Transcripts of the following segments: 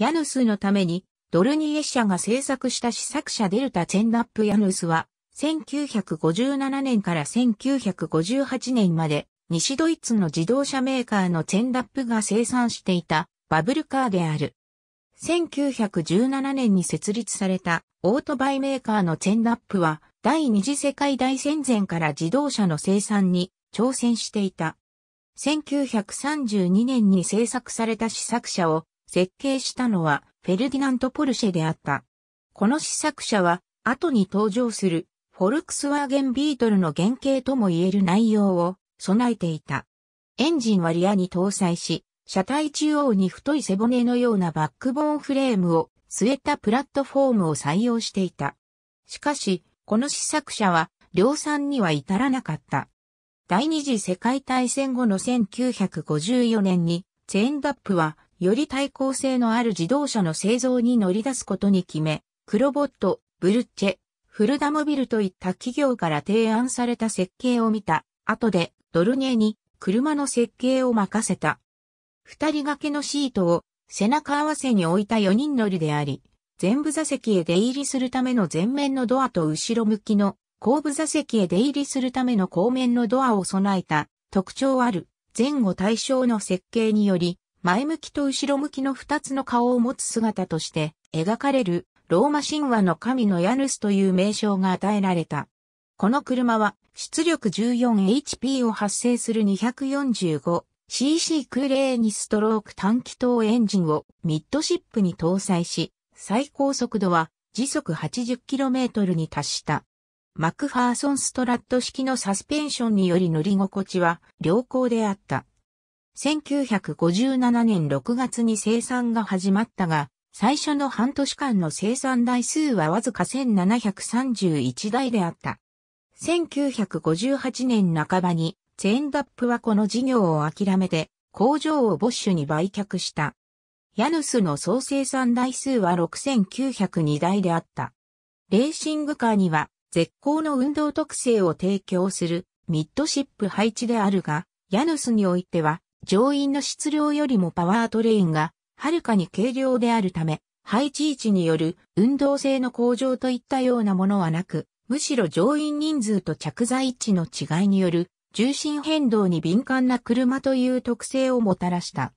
ヤヌスのために、ドルニエ社が制作した試作車デルタチェンナップヤヌスは、1957年から1958年まで、西ドイツの自動車メーカーのチェンダップが生産していたバブルカーである。1917年に設立されたオートバイメーカーのチェンダップは第二次世界大戦前から自動車の生産に挑戦していた。1932年に製作された試作車を設計したのはフェルディナント・ポルシェであった。この試作車は後に登場するフォルクスワーゲンビートルの原型とも言える内容を備えていた。エンジンはリアに搭載し、車体中央に太い背骨のようなバックボーンフレームを据えたプラットフォームを採用していた。しかし、この試作車は量産には至らなかった。第二次世界大戦後の1954年に、チェーンダップはより対抗性のある自動車の製造に乗り出すことに決め、クロボット、ブルッチェ、フルダモビルといった企業から提案された設計を見た後でドルニエに車の設計を任せた。二人掛けのシートを背中合わせに置いた四人乗りであり、全部座席へ出入りするための前面のドアと後ろ向きの後部座席へ出入りするための後面のドアを備えた特徴ある前後対称の設計により前向きと後ろ向きの二つの顔を持つ姿として描かれるローマ神話の神のヤヌスという名称が与えられた。この車は出力 14HP を発生する 245cc クレーにストローク短気筒エンジンをミッドシップに搭載し、最高速度は時速 80km に達した。マクファーソンストラット式のサスペンションにより乗り心地は良好であった。1957年6月に生産が始まったが、最初の半年間の生産台数はわずか1731台であった。1958年半ばに、ツェンダップはこの事業を諦めて、工場をボッシュに売却した。ヤヌスの総生産台数は6902台であった。レーシングカーには絶好の運動特性を提供するミッドシップ配置であるが、ヤヌスにおいては乗員の質量よりもパワートレインが、はるかに軽量であるため、配置位置による運動性の向上といったようなものはなく、むしろ乗員人数と着座位置の違いによる重心変動に敏感な車という特性をもたらした。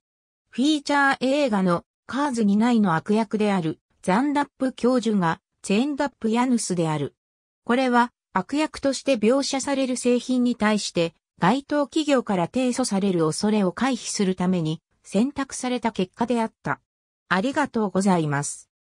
フィーチャー映画のカーズにないの悪役であるザンダップ教授がチェンダップヤヌスである。これは悪役として描写される製品に対して該当企業から提訴される恐れを回避するために選択された結果であった。ありがとうございます。